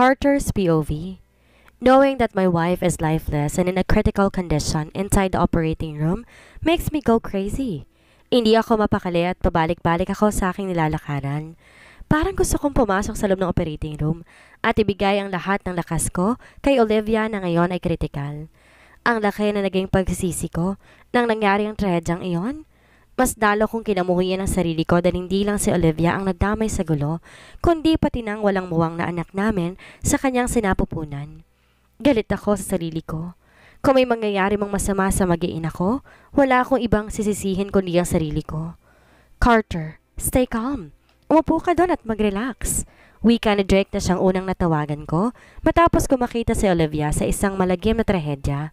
Carter's POV. Knowing that my wife is lifeless and in a critical condition inside the operating room makes me go crazy. Hindi ako mapakali at pabalik-balik ako sa aking nilalakaran. Parang gusto kong pumasok sa loob ng operating room at ibigay ang lahat ng lakas ko kay Olivia na ngayon ay critical. Ang laki na naging pagsisisi ko nang nangyari ang trahedyang iyon mas dalo kong kinamuhian ang sarili ko dahil hindi lang si Olivia ang nagdamay sa gulo, kundi pati nang walang muwang na anak namin sa kanyang sinapupunan. Galit ako sa sarili ko. Kung may mangyayari mang masama sa magiin ako, wala akong ibang sisisihin kundi ang sarili ko. Carter, stay calm. Umupo ka doon at mag-relax. Wika ni Drake na siyang unang natawagan ko matapos ko makita si Olivia sa isang malagim na trahedya.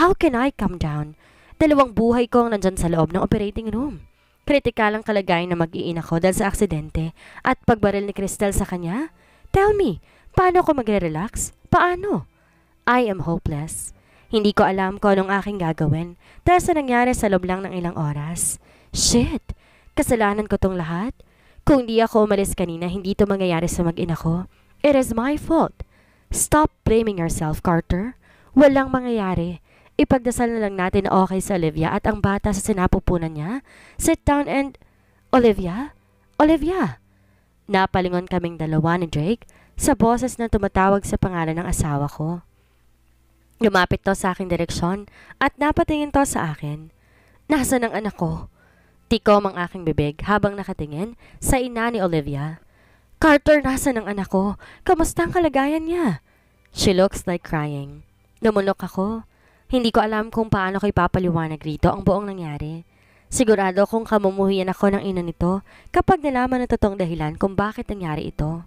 How can I calm down? Dalawang buhay ko ang nandyan sa loob ng operating room. Kritikal ang kalagayan na mag-iina ko dahil sa aksidente at pagbaril ni Crystal sa kanya. Tell me, paano ako magre-relax? Paano? I am hopeless. Hindi ko alam kung anong aking gagawin dahil sa nangyari sa loob lang ng ilang oras. Shit! Kasalanan ko tong lahat. Kung di ako umalis kanina, hindi to mangyayari sa mag-ina ko. It is my fault. Stop blaming yourself, Carter. Walang mangyayari. Ipagdasal na lang natin na okay si Olivia at ang bata sa sinapupunan niya. Sit down and... Olivia? Olivia! Napalingon kaming dalawa ni Drake sa boses na tumatawag sa pangalan ng asawa ko. Lumapit to sa aking direksyon at napatingin to sa akin. Nasaan ang anak ko? Tikom ang aking bibig habang nakatingin sa ina ni Olivia. Carter, nasaan ang anak ko? Kamusta ang kalagayan niya? She looks like crying. Lumulok ako. Hindi ko alam kung paano ko ipapaliwanag rito ang buong nangyari. Sigurado kung kamumuhian ako ng ina nito kapag nalaman ang totoong dahilan kung bakit nangyari ito.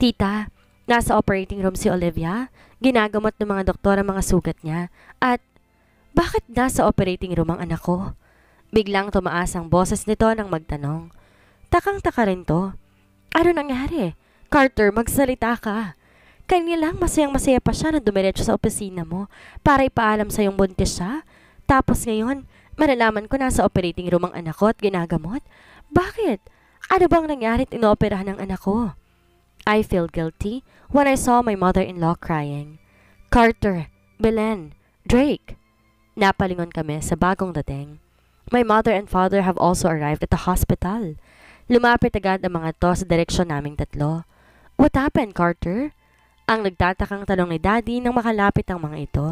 Tita, nasa operating room si Olivia, ginagamot ng mga doktor ang mga sugat niya, at bakit nasa operating room ang anak ko? Biglang tumaas ang boses nito nang magtanong. Takang-taka rin to. Ano nangyari? Carter, magsalita ka lang masayang-masaya pa siya na dumiretso sa opisina mo para ipaalam sa yung buntis siya. Tapos ngayon, malalaman ko nasa operating room ang anak ko at ginagamot. Bakit? Ano bang nangyari at inooperahan ng anak ko? I feel guilty when I saw my mother-in-law crying. Carter, Belen, Drake. Napalingon kami sa bagong dating. My mother and father have also arrived at the hospital. Lumapit agad ang mga to sa direksyon naming tatlo. What happened, Carter? Ang nagtatakang tanong ni Daddy nang makalapit ang mga ito.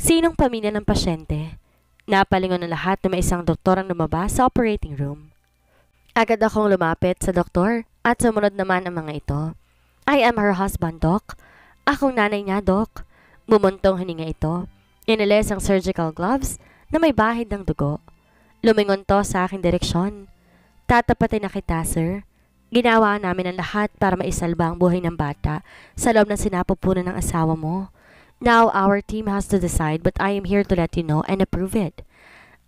Sinong pamilya ng pasyente? Napalingon na lahat na may isang doktor ang lumabas sa operating room. Agad akong lumapit sa doktor at sumunod naman ang mga ito. I am her husband, Doc. Akong nanay niya, Doc. Bumuntong hininga ito. Iniles ang surgical gloves na may bahid ng dugo. Lumingon to sa aking direksyon. Tatapatay na kita, sir. Ginawa namin ang lahat para maisalba ang buhay ng bata sa loob ng sinapupunan ng asawa mo. Now, our team has to decide but I am here to let you know and approve it.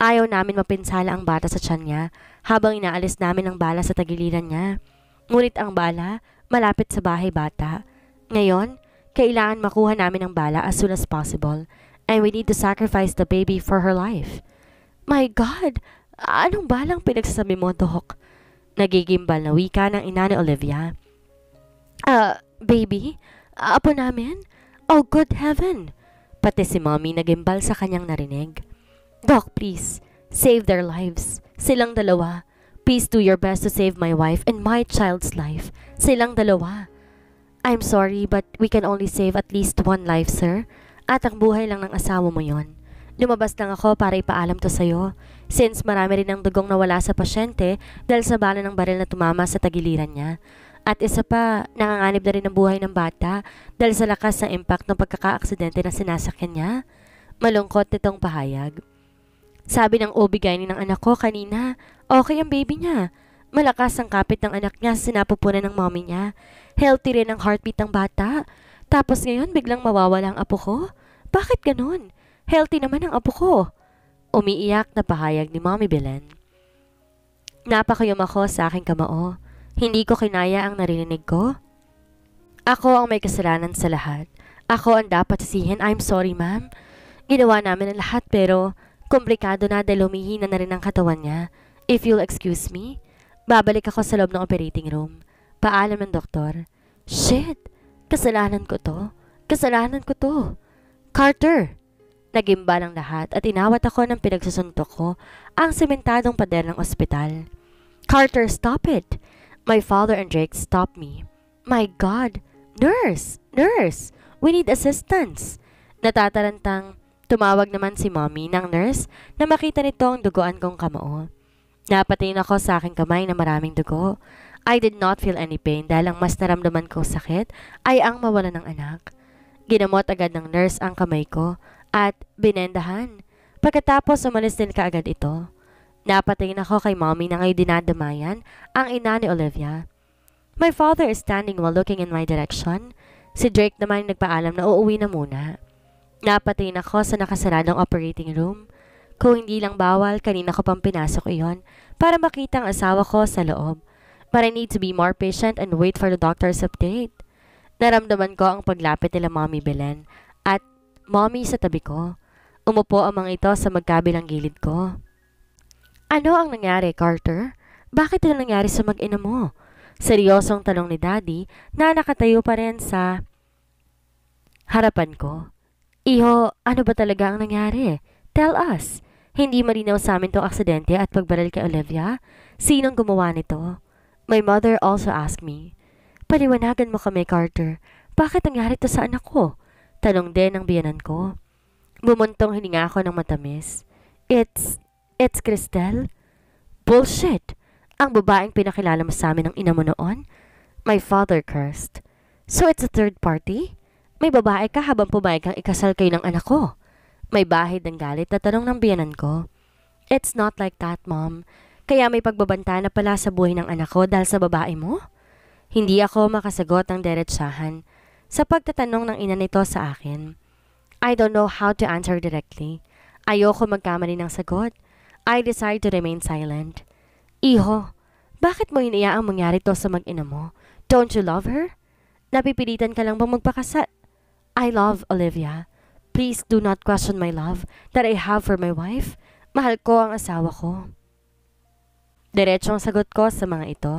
Ayaw namin mapinsala ang bata sa tiyan niya habang inaalis namin ang bala sa tagiliran niya. Ngunit ang bala, malapit sa bahay bata. Ngayon, kailangan makuha namin ang bala as soon as possible and we need to sacrifice the baby for her life. My God! Anong balang pinagsasabi mo, Doc? Nagigimbal na wika ng ina ni Olivia. uh, baby? Apo namin? Oh, good heaven! Pati si mommy nagimbal sa kanyang narinig. Doc, please, save their lives. Silang dalawa. Please do your best to save my wife and my child's life. Silang dalawa. I'm sorry, but we can only save at least one life, sir. At ang buhay lang ng asawa mo yon. Lumabas lang ako para ipaalam to sa'yo since marami rin ang dugong nawala sa pasyente dahil sa bala ng baril na tumama sa tagiliran niya. At isa pa, nanganganib na rin ang buhay ng bata dahil sa lakas ng impact ng pagkakaaksidente na sinasakyan niya. Malungkot nitong pahayag. Sabi ng OB gynie ng anak ko kanina, okay ang baby niya. Malakas ang kapit ng anak niya sa sinapupunan ng mommy niya. Healthy rin ang heartbeat ng bata. Tapos ngayon biglang mawawala ang apo ko? Bakit ganun? Healthy naman ang apo ko. Umiiyak na pahayag ni Mommy Belen. Napakayom ako sa aking kamao. Hindi ko kinaya ang narinig ko. Ako ang may kasalanan sa lahat. Ako ang dapat sasihin, I'm sorry, ma'am. Ginawa namin ang lahat pero komplikado na dahil humihina na rin ang katawan niya. If you'll excuse me, babalik ako sa loob ng operating room. Paalam ng doktor. Shit! Kasalanan ko to. Kasalanan ko to. Carter! Nagimba ng lahat at inawat ako ng pinagsusuntok ko ang sementadong pader ng ospital. Carter, stop it! My father and Drake stopped me. My God! Nurse! Nurse! We need assistance! Natatarantang tumawag naman si mommy ng nurse na makita nito ang duguan kong kamao. Napatingin ako sa aking kamay na maraming dugo. I did not feel any pain dahil ang mas naramdaman kong sakit ay ang mawala ng anak. Ginamot agad ng nurse ang kamay ko at binendahan. Pagkatapos umalis din kaagad ito. Napatingin ako kay mommy na ngayon dinadamayan ang ina ni Olivia. My father is standing while looking in my direction. Si Drake naman nagpaalam na uuwi na muna. Napatingin ako sa nakasaradong operating room. Kung hindi lang bawal, kanina ko pang pinasok iyon para makita ang asawa ko sa loob. But I need to be more patient and wait for the doctor's update. Naramdaman ko ang paglapit nila Mommy Belen at Mommy sa tabi ko. Umupo ang mga ito sa magkabilang gilid ko. Ano ang nangyari, Carter? Bakit ito nangyari sa mag-ina mo? Seryosong tanong ni Daddy na nakatayo pa rin sa harapan ko. Iho, ano ba talaga ang nangyari? Tell us. Hindi malinaw sa amin tong aksidente at pagbaril kay Olivia. Sinong gumawa nito? My mother also asked me. Paliwanagan mo kami, Carter. Bakit nangyari ito sa anak ko? Talong din ang biyanan ko. Bumuntong hininga ko ng matamis. It's, it's Cristel? Bullshit! Ang babaeng pinakilala mo sa amin ng ina mo noon? My father cursed. So it's a third party? May babae ka habang pumayag kang ikasal kayo ng anak ko. May bahid ng galit na tanong ng biyanan ko. It's not like that, mom. Kaya may pagbabanta na pala sa buhay ng anak ko dahil sa babae mo? Hindi ako makasagot ng deretsahan sa pagtatanong ng ina nito sa akin. I don't know how to answer directly. Ayoko magkamali ng sagot. I decide to remain silent. Iho, bakit mo iniaang mangyari to sa mag-ina mo? Don't you love her? Napipilitan ka lang bang magpakasal? I love Olivia. Please do not question my love that I have for my wife. Mahal ko ang asawa ko. Diretso ang sagot ko sa mga ito.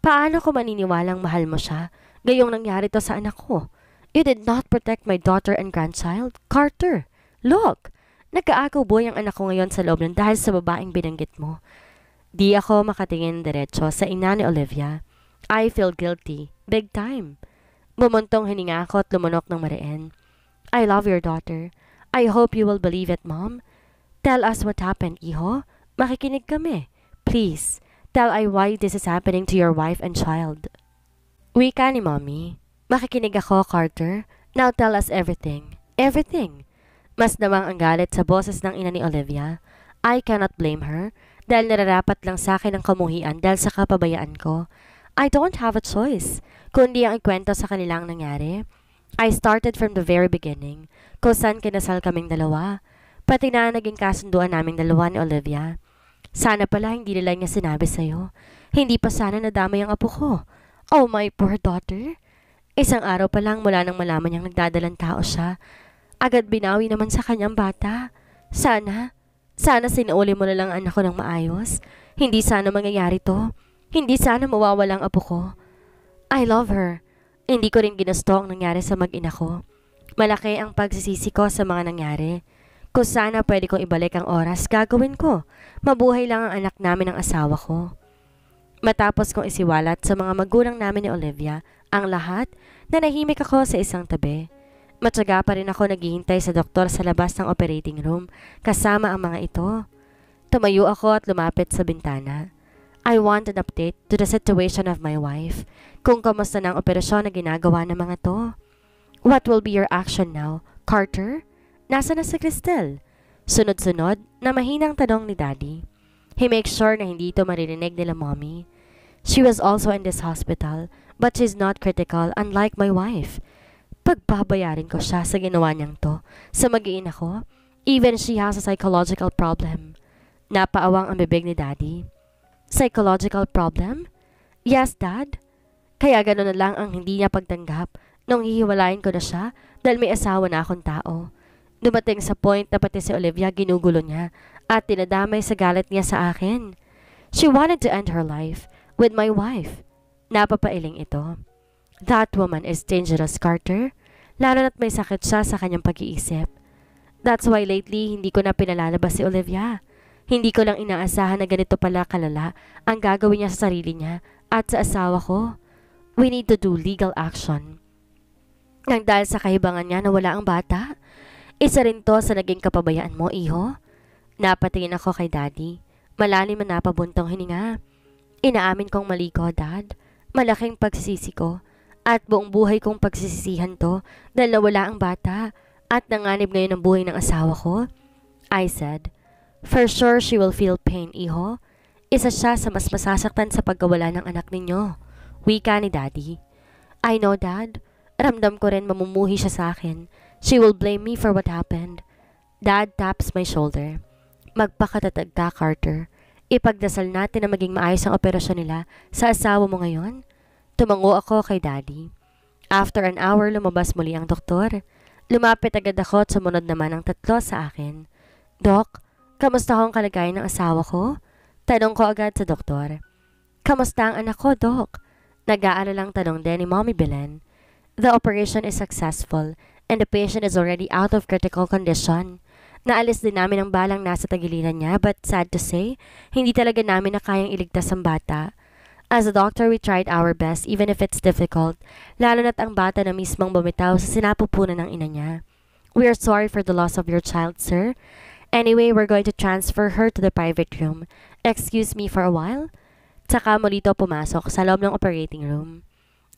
Paano ko maniniwalang mahal mo siya Gayong nangyari to sa anak ko. You did not protect my daughter and grandchild, Carter. Look! Nagkaagaw boy ang anak ko ngayon sa loob ng dahil sa babaeng binanggit mo. Di ako makatingin diretso sa ina ni Olivia. I feel guilty. Big time. Bumuntong hininga ako at lumunok ng mariin. I love your daughter. I hope you will believe it, Mom. Tell us what happened, Iho. Makikinig kami. Please, tell I why this is happening to your wife and child. Wika ni Mommy. Makikinig ako, Carter. Now tell us everything. Everything. Mas damang ang galit sa boses ng ina ni Olivia. I cannot blame her dahil nararapat lang sa akin ang kamuhian dahil sa kapabayaan ko. I don't have a choice kundi ang ikwento sa kanilang nangyari. I started from the very beginning kung saan kinasal kaming dalawa. Pati na naging kasunduan naming dalawa ni Olivia. Sana pala hindi nila niya sinabi sa'yo. Hindi pa sana nadamay ang apo ko. Oh, my poor daughter. Isang araw pa lang mula nang malaman niyang nagdadalang tao siya, agad binawi naman sa kanyang bata. Sana, sana sinauli mo na lang anak ko ng maayos. Hindi sana mangyayari to. Hindi sana mawawala ang apo ko. I love her. Hindi ko rin ginusto ang nangyari sa mag-ina ko. Malaki ang pagsisisi ko sa mga nangyari. Kung sana pwede kong ibalik ang oras, gagawin ko. Mabuhay lang ang anak namin ng asawa ko. Matapos kong isiwalat sa mga magulang namin ni Olivia ang lahat, nanahimik ako sa isang tabi. Matyaga pa rin ako naghihintay sa doktor sa labas ng operating room kasama ang mga ito. Tumayo ako at lumapit sa bintana. I want an update to the situation of my wife, kung kamusta ng operasyon na ginagawa ng mga to. What will be your action now, Carter? Nasa na si Cristel? Sunod-sunod na mahinang tanong ni Daddy. He makes sure na hindi ito maririnig nila mommy. She was also in this hospital, but she's not critical unlike my wife. Pagbabayarin ko siya sa ginawa niyang to, sa magiin ako. Even she has a psychological problem. Napaawang ang bibig ni daddy. Psychological problem? Yes, dad. Kaya gano'n na lang ang hindi niya pagtanggap nung hihiwalayin ko na siya dahil may asawa na akong tao. Dumating sa point na pati si Olivia ginugulo niya at tinadamay sa galit niya sa akin. She wanted to end her life with my wife. Napapailing ito. That woman is dangerous, Carter. Lalo na't may sakit siya sa kanyang pag-iisip. That's why lately, hindi ko na pinalalabas si Olivia. Hindi ko lang inaasahan na ganito pala kalala ang gagawin niya sa sarili niya at sa asawa ko. We need to do legal action. Nang dahil sa kahibangan niya na wala ang bata, isa rin to sa naging kapabayaan mo, iho. Napatingin ako kay daddy. Malalim man napabuntong hininga. Inaamin kong mali ko, dad. Malaking pagsisisi ko. At buong buhay kong pagsisisihan to dahil nawala ang bata at nanganib ngayon ang buhay ng asawa ko. I said, For sure she will feel pain, iho. Isa siya sa mas masasaktan sa pagkawala ng anak ninyo. Wika ni daddy. I know, dad. Ramdam ko rin mamumuhi siya sa akin She will blame me for what happened. Dad taps my shoulder. Magpakatatag ka, Carter. Ipagdasal natin na maging maayos ang operasyon nila sa asawa mo ngayon. Tumango ako kay Daddy. After an hour, lumabas muli ang doktor. Lumapit agad ako at sumunod naman ang tatlo sa akin. Dok, kamusta ang kalagayan ng asawa ko? Tanong ko agad sa doktor. Kamusta ang anak ko, Dok? Nag-aalalang tanong din ni Mommy Belen. The operation is successful and the patient is already out of critical condition. Naalis din namin ang balang nasa tagiliran niya but sad to say, hindi talaga namin na kayang iligtas ang bata. As a doctor, we tried our best even if it's difficult, lalo na't ang bata na mismong bumitaw sa sinapupunan ng ina niya. We are sorry for the loss of your child, sir. Anyway, we're going to transfer her to the private room. Excuse me for a while? Tsaka muli pumasok sa loob ng operating room.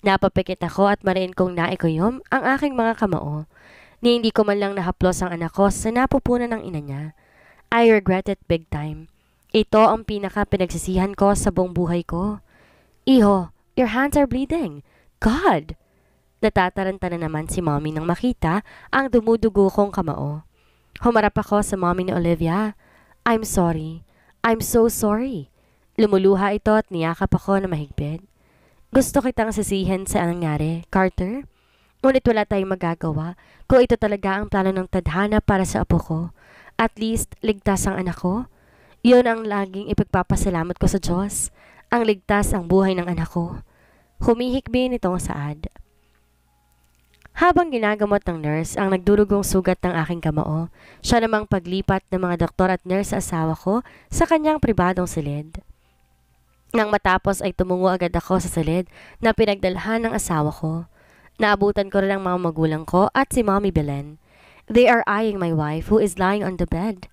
Napapikit ako at mariin kong naikuyom ang aking mga kamao ni hindi ko man lang nahaplos ang anak ko sa napupunan ng ina niya. I regret it big time. Ito ang pinaka pinagsisihan ko sa buong buhay ko. Iho, your hands are bleeding. God! Natataranta na naman si mommy nang makita ang dumudugo kong kamao. Humarap ako sa mommy ni Olivia. I'm sorry. I'm so sorry. Lumuluha ito at niyakap ako na mahigpit. Gusto kitang sisihin sa nangyari, Carter. Ngunit wala tayong magagawa kung ito talaga ang plano ng tadhana para sa apo ko. At least, ligtas ang anak ko. Iyon ang laging ipagpapasalamat ko sa Diyos. Ang ligtas ang buhay ng anak ko. Humihikbi nitong saad. Habang ginagamot ng nurse ang nagdurugong sugat ng aking kamao, siya namang paglipat ng mga doktor at nurse sa asawa ko sa kanyang pribadong silid. Nang matapos ay tumungo agad ako sa salid na pinagdalhan ng asawa ko. Naabutan ko rin ang mga magulang ko at si Mommy Belen. They are eyeing my wife who is lying on the bed.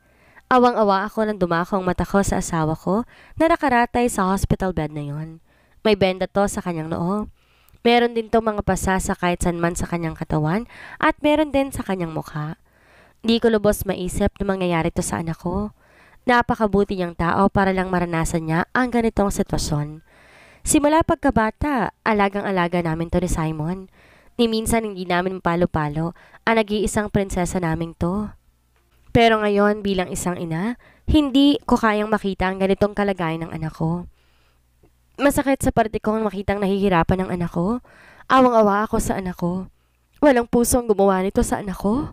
Awang-awa ako nang dumako ang mata ko sa asawa ko na nakaratay sa hospital bed na yon. May benda to sa kanyang noo. Meron din to mga pasa sa kahit saan man sa kanyang katawan at meron din sa kanyang mukha. Hindi ko lubos maisip na mangyayari to sa anak ko. Napakabuti niyang tao para lang maranasan niya ang ganitong sitwasyon. Simula pagkabata, alagang-alaga namin to ni Simon. Ni minsan hindi namin palo-palo ang nag-iisang prinsesa naming to. Pero ngayon bilang isang ina, hindi ko kayang makita ang ganitong kalagayan ng anak ko. Masakit sa parte kong makitang nahihirapan ng anak ko. Awang-awa ako sa anak ko. Walang puso ang gumawa nito sa anak ko.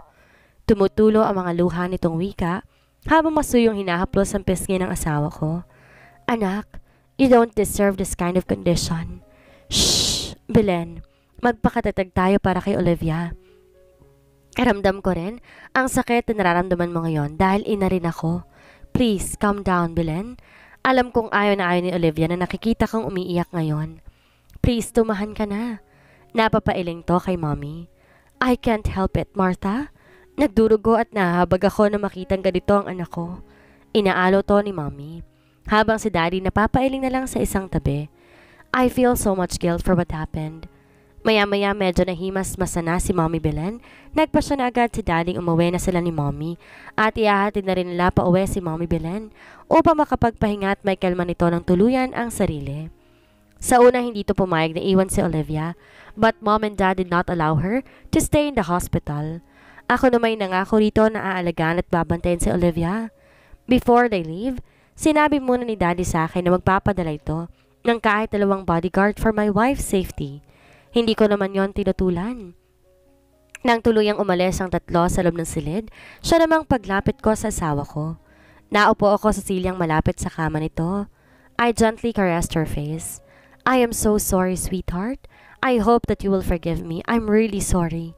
Tumutulo ang mga luha nitong wika habang yung hinahaplos ang pisngi ng asawa ko. Anak, you don't deserve this kind of condition. Shh, Belen. Magpakatatag tayo para kay Olivia. Karamdam ko rin ang sakit na nararamdaman mo ngayon dahil ina rin ako. Please, calm down, Belen. Alam kong ayaw na ayaw ni Olivia na nakikita kang umiiyak ngayon. Please, tumahan ka na. Napapailing to kay mommy. I can't help it, Martha. Nagdurugo at nahabag ako na makitang ganito ang anak ko. Inaalo to ni mommy. Habang si daddy napapailing na lang sa isang tabi. I feel so much guilt for what happened. Maya-maya medyo nahimas masana si Mommy Belen. Nagpasya na agad si Daddy umuwi na sila ni Mommy. At iahatid na rin nila pa uwi si Mommy Belen upang makapagpahinga at may kalma nito ng tuluyan ang sarili. Sa una hindi to pumayag na iwan si Olivia, but Mom and Dad did not allow her to stay in the hospital. Ako na may nangako rito na aalagaan at babantayan si Olivia. Before they leave, sinabi muna ni Daddy sa akin na magpapadala ito ng kahit dalawang bodyguard for my wife's safety. Hindi ko naman yon tinutulan. Nang tuluyang umalis ang tatlo sa loob ng silid, siya namang paglapit ko sa asawa ko. Naupo ako sa silyang malapit sa kama nito. I gently caressed her face. I am so sorry, sweetheart. I hope that you will forgive me. I'm really sorry.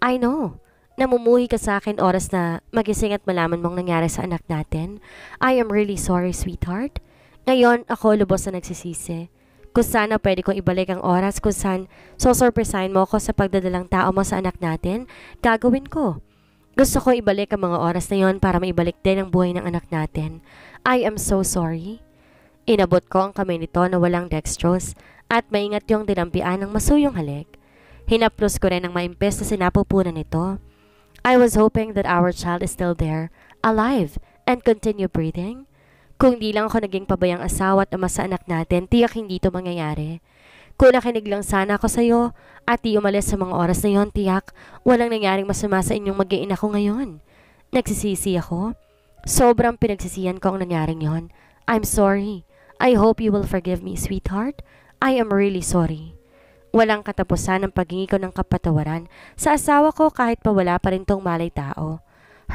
I know namumuhi ka sa akin oras na magising at malaman mong nangyari sa anak natin. I am really sorry, sweetheart. Ngayon, ako lubos na nagsisisi. Kung sana pwede kong ibalik ang oras kung saan sosurpresahin mo ako sa pagdadalang tao mo sa anak natin, gagawin ko. Gusto ko ibalik ang mga oras na yon para maibalik din ang buhay ng anak natin. I am so sorry. Inabot ko ang kamay nito na walang dextrose at maingat yung dinampian ng masuyong halik. Hinaplos ko rin ang maimpes na sinapupunan nito. I was hoping that our child is still there, alive, and continue breathing. Kung di lang ako naging pabayang asawa at ama sa anak natin, tiyak hindi ito mangyayari. Kung nakinig lang sana ako sa'yo at di umalis sa mga oras na yon, tiyak, walang nangyaring masama sa inyong mag ko ngayon. Nagsisisi ako. Sobrang pinagsisiyan ko ang nangyaring yon. I'm sorry. I hope you will forgive me, sweetheart. I am really sorry. Walang katapusan ang paghingi ko ng kapatawaran sa asawa ko kahit pa wala pa rin tong malay tao.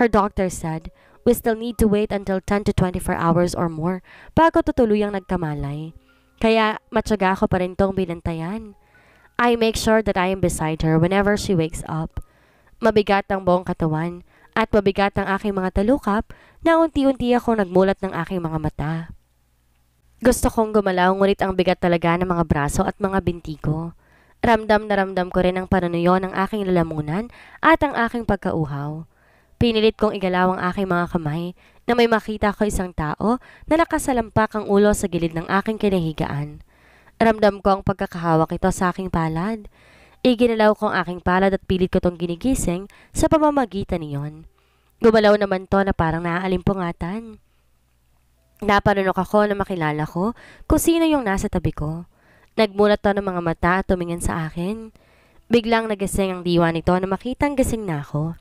Her doctor said, we still need to wait until 10 to 24 hours or more bago tutuluyang nagkamalay. Kaya matyaga ko pa rin tong binantayan. I make sure that I am beside her whenever she wakes up. Mabigat ang buong katawan at mabigat ang aking mga talukap na unti-unti ako nagmulat ng aking mga mata. Gusto kong gumalaw ngunit ang bigat talaga ng mga braso at mga binti ko. Ramdam na ramdam ko rin ang panunuyo ng aking lalamunan at ang aking pagkauhaw. Pinilit kong igalaw ang aking mga kamay na may makita ko isang tao na nakasalampak ang ulo sa gilid ng aking kinahigaan. Ramdam ko ang pagkakahawak ito sa aking palad. Iginalaw ko ang aking palad at pilit ko tong ginigising sa pamamagitan niyon. Gumalaw naman to na parang naaalimpungatan. Napanunok ako na makilala ko kung sino yung nasa tabi ko. Nagmulat to ng mga mata at tumingin sa akin. Biglang nagising ang diwa nito na makitang gising na ako.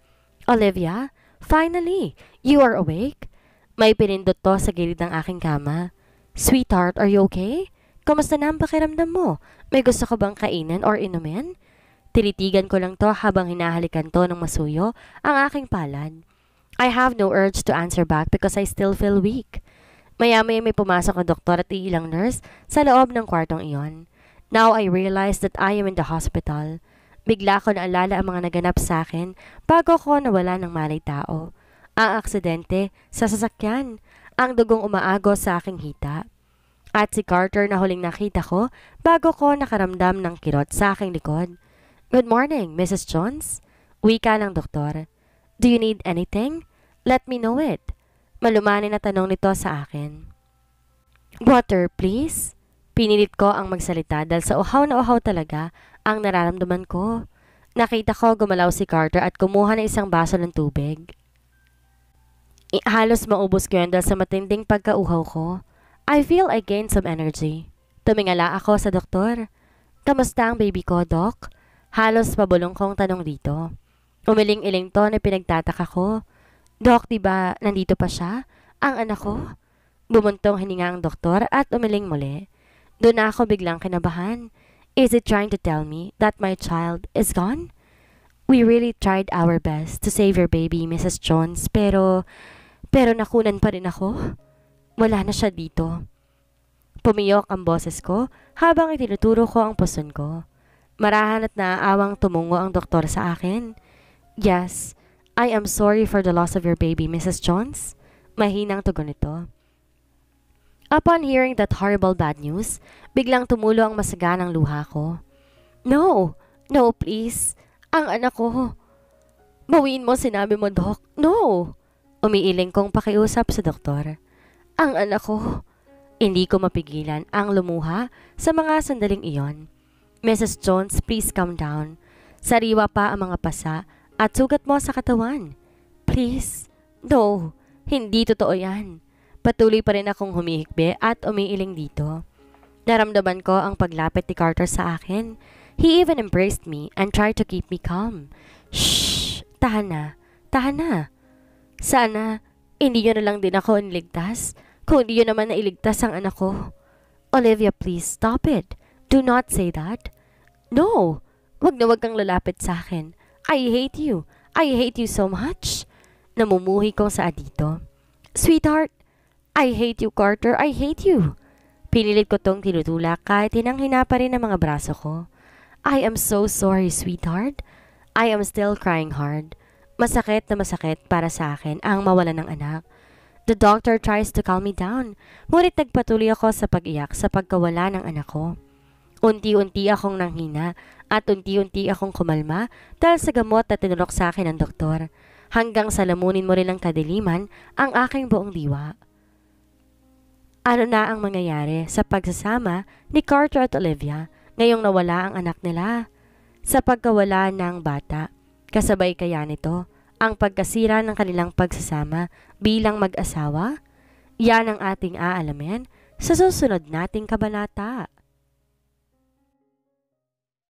Olivia, finally, you are awake? May pinindot to sa gilid ng aking kama. Sweetheart, are you okay? Kamusta na ang pakiramdam mo? May gusto ka bang kainin or inumin? Tilitigan ko lang to habang hinahalikan to ng masuyo ang aking palad. I have no urge to answer back because I still feel weak. Maya-maya may pumasok ang doktor at ilang nurse sa loob ng kwartong iyon. Now I realize that I am in the hospital. Bigla ko naalala ang mga naganap sa akin bago ko nawala ng malay tao. Ang aksidente sa sasakyan, ang dugong umaago sa aking hita. At si Carter na huling nakita ko bago ko nakaramdam ng kirot sa aking likod. Good morning, Mrs. Jones. Wika ng doktor. Do you need anything? Let me know it. Malumani na tanong nito sa akin. Water, please? Pinilit ko ang magsalita dahil sa uhaw na uhaw talaga ang nararamdaman ko. Nakita ko gumalaw si Carter at kumuha ng isang baso ng tubig. I halos maubos ko yun dahil sa matinding pagkauhaw ko. I feel I gained some energy. Tumingala ako sa doktor. Kamusta ang baby ko, Doc? Halos pabulong kong tanong dito. Umiling-iling to na pinagtataka ko. Dok, di ba nandito pa siya? Ang anak ko? Bumuntong hininga ang doktor at umiling muli. Doon ako biglang kinabahan. Is it trying to tell me that my child is gone? We really tried our best to save your baby, Mrs. Jones, pero... Pero nakunan pa rin ako. Wala na siya dito. Pumiyok ang boses ko habang itinuturo ko ang puson ko. Marahan at naaawang tumungo ang doktor sa akin. Yes, I am sorry for the loss of your baby, Mrs. Jones. Mahinang tugon ito. Upon hearing that horrible bad news, biglang tumulo ang masaganang luha ko. No! No, please. Ang anak ko. Bawiin mo sinabi mo, Doc. No! Umiiling kong pakiusap sa doktor. Ang anak ko. Hindi ko mapigilan ang lumuha sa mga sandaling iyon. Mrs. Jones, please calm down. Sariwa pa ang mga pasa at sugat mo sa katawan. Please, no, hindi totoo yan. Patuloy pa rin akong humihikbi at umiiling dito. Naramdaman ko ang paglapit ni Carter sa akin. He even embraced me and tried to keep me calm. Shh! Tahan na. Tahan na. Sana, hindi nyo na lang din ako iniligtas. Kung hindi nyo naman nailigtas ang anak ko. Olivia, please, stop it. Do not say that. No! Wag na wag kang lalapit sa akin. I hate you. I hate you so much. Namumuhi kong sa adito. Sweetheart, I hate you, Carter. I hate you. Pinilit ko tong tinutulak kahit hinanghina pa rin ang mga braso ko. I am so sorry, sweetheart. I am still crying hard. Masakit na masakit para sa akin ang mawala ng anak. The doctor tries to calm me down, ngunit nagpatuloy ako sa pag-iyak sa pagkawala ng anak ko. Unti-unti akong nanghina at unti-unti akong kumalma dahil sa gamot na tinulok sa akin ng doktor. Hanggang sa lamunin mo rin ang kadiliman ang aking buong diwa. Ano na ang mangyayari sa pagsasama ni Carter at Olivia ngayong nawala ang anak nila? Sa pagkawala ng bata, kasabay kaya nito ang pagkasira ng kanilang pagsasama bilang mag-asawa? Yan ang ating aalamin sa susunod nating kabanata.